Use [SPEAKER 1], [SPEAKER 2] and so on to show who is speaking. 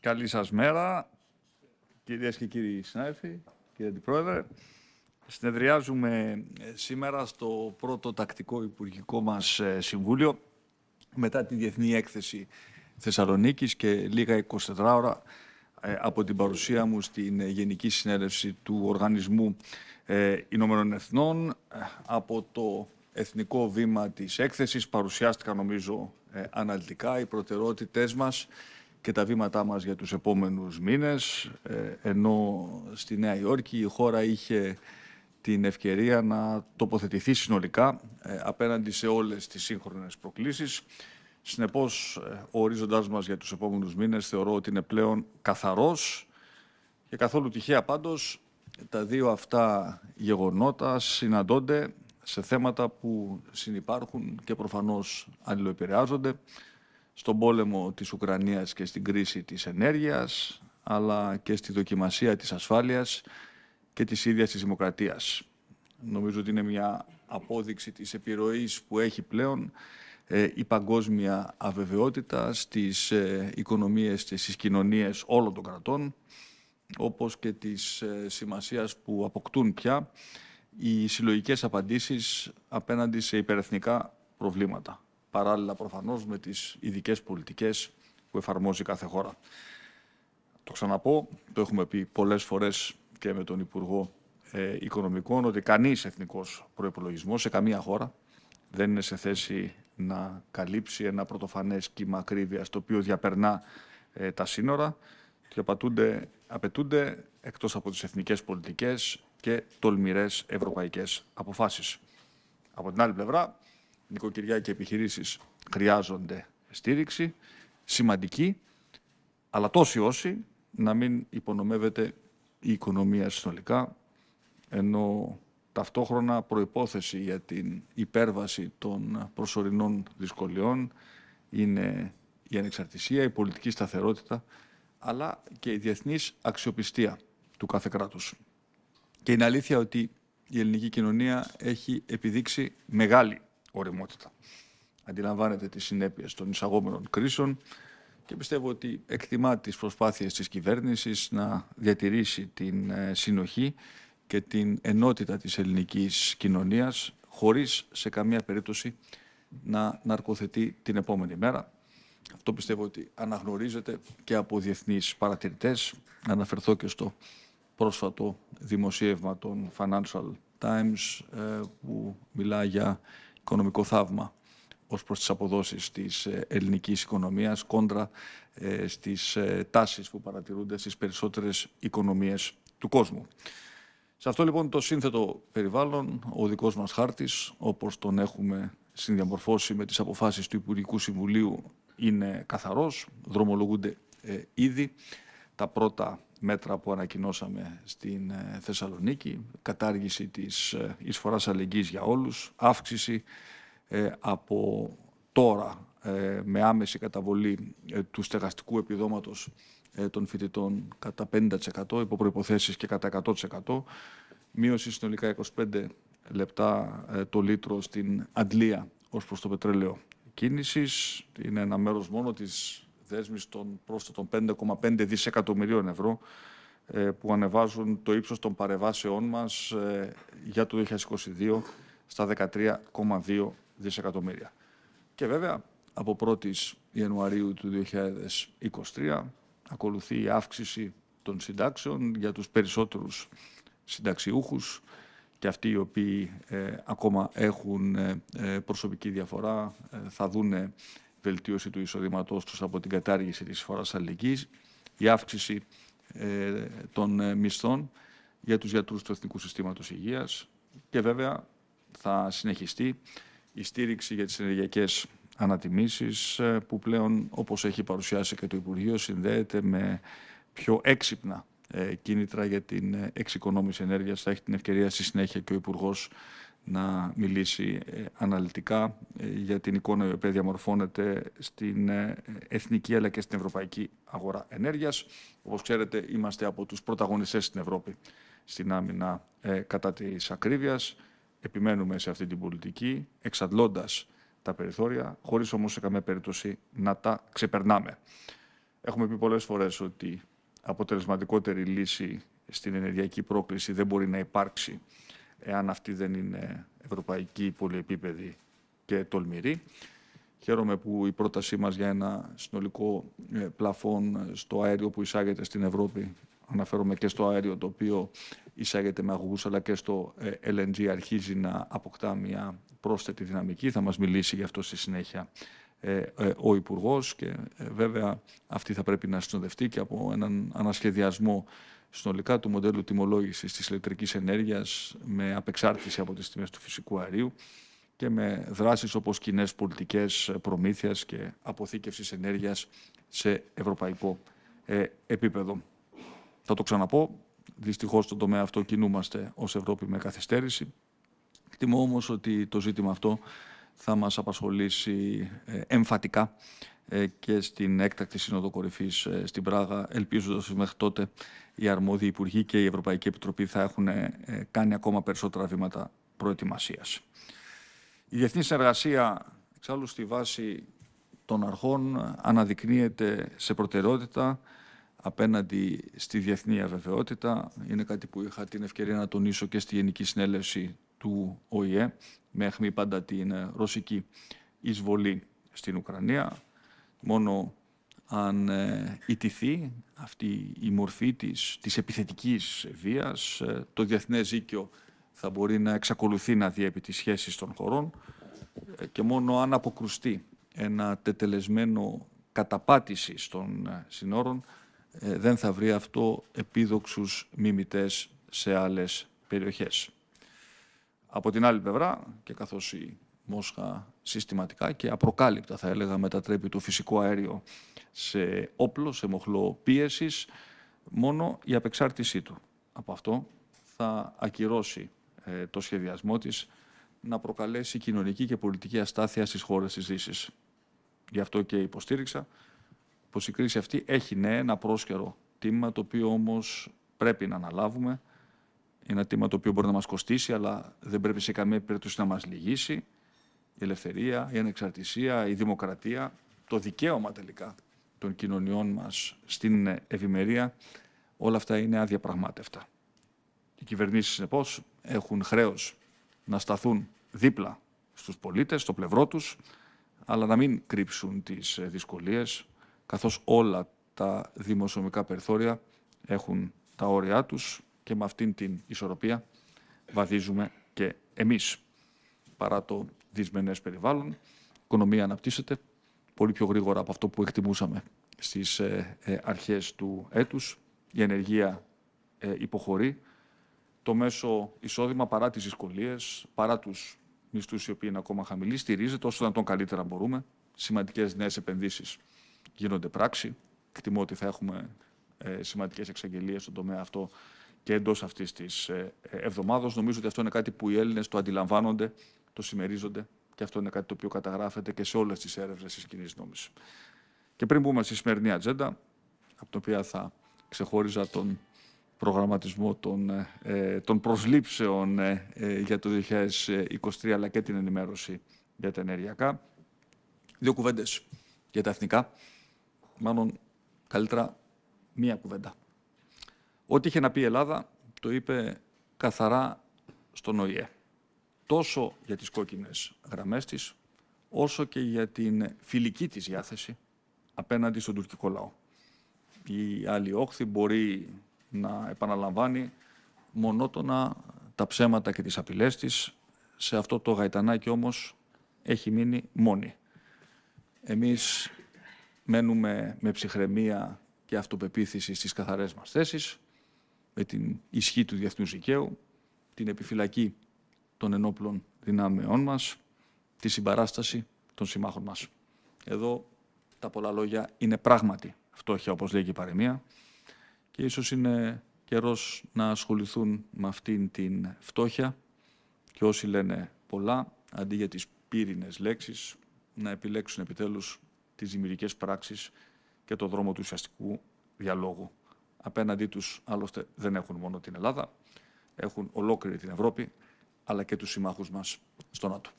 [SPEAKER 1] Καλή σας μέρα, κυρίες και κύριοι συνάδελφοι, κύριε Αντιπρόεδρε. Συνεδριάζουμε ε, σήμερα στο πρώτο τακτικό υπουργικό μας ε, συμβούλιο μετά τη Διεθνή Έκθεση Θεσσαλονίκης και λίγα 24 ώρα ε, από την παρουσία μου στην Γενική Συνέλευση του Οργανισμού Ηνωμένων Εθνών από το Εθνικό Βήμα της Έκθεσης παρουσιάστηκαν νομίζω αναλυτικά οι προτεραιότητες μας και τα βήματά μας για τους επόμενους μήνες, ε, ενώ στη Νέα Υόρκη η χώρα είχε την ευκαιρία να τοποθετηθεί συνολικά ε, απέναντι σε όλες τις σύγχρονες προκλήσεις. Συνεπώς, ο ε, ορίζοντάς μας για τους επόμενους μήνες θεωρώ ότι είναι πλέον καθαρός και καθόλου τυχαία πάντως τα δύο αυτά γεγονότα συναντώνται σε θέματα που συνυπάρχουν και προφανώς αλληλοεπηρεάζονται στον πόλεμο της Ουκρανίας και στην κρίση της ενέργειας, αλλά και στη δοκιμασία της ασφάλειας και της ίδιας της δημοκρατίας. Νομίζω ότι είναι μια απόδειξη της επιρροής που έχει πλέον ε, η παγκόσμια αβεβαιότητα στις ε, οικονομίες και στις κοινωνίες όλων των κρατών, όπως και της ε, σημασίας που αποκτούν πια οι συλλογικές απαντήσεις απέναντι σε υπερεθνικά προβλήματα παράλληλα προφανώς με τις ειδικές πολιτικές που εφαρμόζει κάθε χώρα. Το ξαναπώ, το έχουμε πει πολλές φορές και με τον Υπουργό ε, Οικονομικών, ότι κανείς εθνικός προϋπολογισμός σε καμία χώρα δεν είναι σε θέση να καλύψει ένα πρωτοφανές κύμα ακρίβειας το οποίο διαπερνά ε, τα σύνορα και απαιτούνται, απαιτούνται από τις εθνικές πολιτικές και τολμηρές ευρωπαϊκές αποφάσεις. Από την άλλη πλευρά, νοικοκυριά και επιχειρήσεις χρειάζονται στήριξη, σημαντική, αλλά τόσοι όσοι να μην υπονομεύεται η οικονομία συνολικά, ενώ ταυτόχρονα προϋπόθεση για την υπέρβαση των προσωρινών δυσκολιών είναι η ανεξαρτησία, η πολιτική σταθερότητα, αλλά και η διεθνής αξιοπιστία του κάθε κράτους. Και είναι αλήθεια ότι η ελληνική κοινωνία έχει επιδείξει μεγάλη Αντιλαμβάνεται τις συνέπειες των εισαγόμενων κρίσεων και πιστεύω ότι εκτιμά τις προσπάθειες της κυβέρνησης να διατηρήσει την ε, συνοχή και την ενότητα της ελληνικής κοινωνίας χωρίς σε καμία περίπτωση να ναρκοθετεί την επόμενη μέρα. Αυτό πιστεύω ότι αναγνωρίζεται και από διεθνείς παρατηρητές. Αναφερθώ και στο πρόσφατο δημοσίευμα των Financial Times ε, που μιλά για οικονομικό θαύμα ως προς τις αποδόσεις της ε, ελληνικής οικονομίας κόντρα ε, στις ε, τάσεις που παρατηρούνται στις περισσότερες οικονομίες του κόσμου. Σε αυτό λοιπόν το σύνθετο περιβάλλον, ο δικός μας χάρτης, όπως τον έχουμε συνδιαμορφώσει με τις αποφάσεις του Υπουργικού Συμβουλίου, είναι καθαρός, δρομολογούνται ήδη τα πρώτα μέτρα που ανακοινώσαμε στην ε, Θεσσαλονίκη, κατάργηση της ε, εισφοράς αλληλεγγύης για όλους, αύξηση ε, από τώρα με άμεση καταβολή του στεγαστικού επιδόματος των φοιτητών κατά 50% υπό προϋποθέσεις και κατά 100%, μείωση συνολικά 25 λεπτά το λίτρο στην Αντλία ως προς το πετρέλαιο κίνησης. Είναι ένα μέρος μόνο της δέσμης των πρόσθετων 5,5 δισεκατομμυρίων ευρώ ε, που ανεβάζουν το ύψος των παρεβάσεών μας ε, για το 2022 στα 13,2 δισεκατομμύρια. Και βέβαια, από 1η Ιανουαρίου του 2023 ακολουθεί η αύξηση των συντάξεων για τους περισσότερους συνταξιούχους και αυτοί οι οποίοι ε, ακόμα έχουν προσωπική διαφορά θα δούνε βελτίωση του εισοδήματός τους από την κατάργηση της φοράς αλληλεγγύης, η αύξηση ε, των ε, μισθών για τους γιατρούς του Εθνικού Συστήματος Υγείας και βέβαια θα συνεχιστεί η στήριξη για τις ενεργειακές ανατιμήσεις ε, που πλέον όπως έχει παρουσιάσει και το Υπουργείο συνδέεται με πιο έξυπνα κίνητρα για την εξοικονόμηση ενέργειας. Θα έχει την ευκαιρία στη συνέχεια και ο Υπουργός να μιλήσει ε, αναλυτικά ε, για την εικόνα η οποία διαμορφώνεται στην ε, εθνική αλλά και στην ευρωπαϊκή αγορά ενέργειας. Όπως ξέρετε, είμαστε από τους πρωταγωνιστές στην Ευρώπη στην άμυνα κατά της ακρίβειας. Επιμένουμε σε αυτή την πολιτική, εξαντλώντας τα περιθώρια, χωρίς όμως σε καμία περίπτωση να τα ξεπερνάμε. Έχουμε πει πολλές φορές ότι αποτελεσματικότερη λύση στην ενεργειακή πρόκληση δεν μπορεί να υπάρξει εάν αυτή δεν είναι ευρωπαϊκή, πολυεπίπεδη και τολμηρή. Χαίρομαι που η πρότασή μας για ένα συνολικό ε, πλαφόν στο αέριο που εισάγεται στην Ευρώπη, αναφέρομαι και στο αέριο το οποίο εισάγεται με αγωγούς αλλά και στο ε, LNG αρχίζει να αποκτά μια πρόσθετη δυναμική. Θα μας μιλήσει γι' αυτό στη συνέχεια ε, ο Υπουργός και βέβαια αυτή θα πρέπει να συνοδευτεί και από έναν ανασχεδιασμό συνολικά του μοντέλου τιμολόγησης της ηλεκτρικής ενέργειας με απεξάρτηση από τις τιμές του φυσικού αερίου και με δράσεις όπως κοινές πολιτικές προμήθειας και αποθήκευσης ενέργειας σε ευρωπαϊκό ε, επίπεδο. Θα το ξαναπώ, δυστυχώς στον τομέα αυτό κινούμαστε ως Ευρώπη με καθυστέρηση. Εκτιμώ όμως ότι το ζήτημα αυτό θα μας απασχολήσει ε, εμφατικά ε, και στην έκτακτη Σύνοδο Κορυφής ε, στην Πράγα, ελπίζοντας μέχρι τότε οι αρμόδιοι υπουργοί και η Ευρωπαϊκή Επιτροπή θα έχουν ε, κάνει ακόμα περισσότερα βήματα προετοιμασίας. Η διεθνής συνεργασία, εξάλλου στη βάση των αρχών, αναδεικνύεται σε προτεραιότητα απέναντι στη διεθνή αβεβαιότητα. Είναι κάτι που είχα την ευκαιρία να τονίσω και στη Γενική Συνέλευση του ΟΗΕ, με αιχμή πάντα την ρωσική εισβολή στην Ουκρανία μόνο αν ε, ιτηθεί αυτή η μορφή της, της επιθετικής βίας. Ε, το διεθνές δίκαιο θα μπορεί να εξακολουθεί να διέπει τις σχέσεις των χωρών ε, και μόνο αν αποκρουστεί ένα τετελεσμένο καταπάτηση των συνόρων δεν θα βρει αυτό επίδοξους μιμητές σε άλλες περιοχές. Από την άλλη πλευρά, και καθώς η Μόσχα συστηματικά και απροκάλυπτα θα έλεγα μετατρέπει το φυσικό αέριο σε όπλο, σε μοχλό πίεσης, μόνο η απεξάρτησή του. Από αυτό θα ακυρώσει ε, το σχεδιασμό της να προκαλέσει κοινωνική και πολιτική αστάθεια στις χώρες της δύσης. Γι' αυτό και υποστήριξα πως η κρίση αυτή έχει ναι ένα πρόσκαιρο τίμημα το οποίο όμως πρέπει να αναλάβουμε. Ένα τίμημα το οποίο μπορεί να μας κοστίσει αλλά δεν πρέπει σε καμία περίπτωση να μας λυγίσει η ελευθερία, η ανεξαρτησία, η δημοκρατία, το δικαίωμα τελικά των κοινωνιών μας στην ευημερία, όλα αυτά είναι αδιαπραγμάτευτα. Οι κυβερνήσεις, συνεπώς έχουν χρέος να σταθούν δίπλα στους πολίτες, στο πλευρό τους, αλλά να μην κρύψουν τις δυσκολίες, καθώς όλα τα δημοσιομικά περιθώρια έχουν τα όρια τους και με αυτήν την ισορροπία βαδίζουμε και εμείς, παρά το δυσμενέ περιβάλλον. Η οικονομία αναπτύσσεται πολύ πιο γρήγορα από αυτό που εκτιμούσαμε στις αρχέ ε, ε, αρχές του έτους. Η ενεργεία ε, υποχωρεί. Το μέσο εισόδημα, παρά τις δυσκολίες, παρά τους μισθούς οι οποίοι είναι ακόμα χαμηλοί, στηρίζεται όσο να τον καλύτερα μπορούμε. Σημαντικές νέες επενδύσεις γίνονται πράξη. Εκτιμώ ότι θα έχουμε σημαντικέ σημαντικές στον τομέα αυτό και εντός αυτής της εβδομάδας. Νομίζω ότι αυτό είναι κάτι που οι Έλληνες το αντιλαμβάνονται το συμμερίζονται και αυτό είναι κάτι το οποίο καταγράφεται και σε όλες τις έρευνες της κοινής νόμης. Και πριν μπούμε στη σημερινή ατζέντα, από την οποία θα ξεχώριζα τον προγραμματισμό των, ε, ε, των προσλήψεων ε, για το 2023, αλλά και την ενημέρωση για τα ενεργειακά. Δύο κουβέντες για τα εθνικά. Μάλλον καλύτερα μία κουβέντα. Ό,τι είχε να πει η Ελλάδα, το είπε καθαρά στον ΟΗΕ τόσο για τις κόκκινες γραμμές της, όσο και για την φιλική της διάθεση απέναντι στον τουρκικό λαό. Η άλλη όχθη μπορεί να επαναλαμβάνει μονότονα τα ψέματα και τις απειλές της. Σε αυτό το γαϊτανάκι όμως έχει μείνει μόνη. Εμείς μένουμε με ψυχραιμία και αυτοπεποίθηση στις καθαρές μας θέσεις, με την ισχύ του διεθνούς δικαίου, την επιφυλακή των ενόπλων δυνάμεών μας, τη συμπαράσταση των συμμάχων μας. Εδώ τα πολλά λόγια είναι πράγματι φτώχεια, όπως λέει και η παροιμία, και ίσως είναι καιρός να ασχοληθούν με αυτήν την φτώχεια και όσοι λένε πολλά, αντί για τις πύρινες λέξεις, να επιλέξουν επιτέλους τις δημιουργικές πράξεις και το δρόμο του ουσιαστικού διαλόγου. Απέναντί τους άλλωστε δεν έχουν μόνο την Ελλάδα, έχουν ολόκληρη την Ευρώπη, αλλά και τους συμμάχους μας στον ΝΑΤΟ.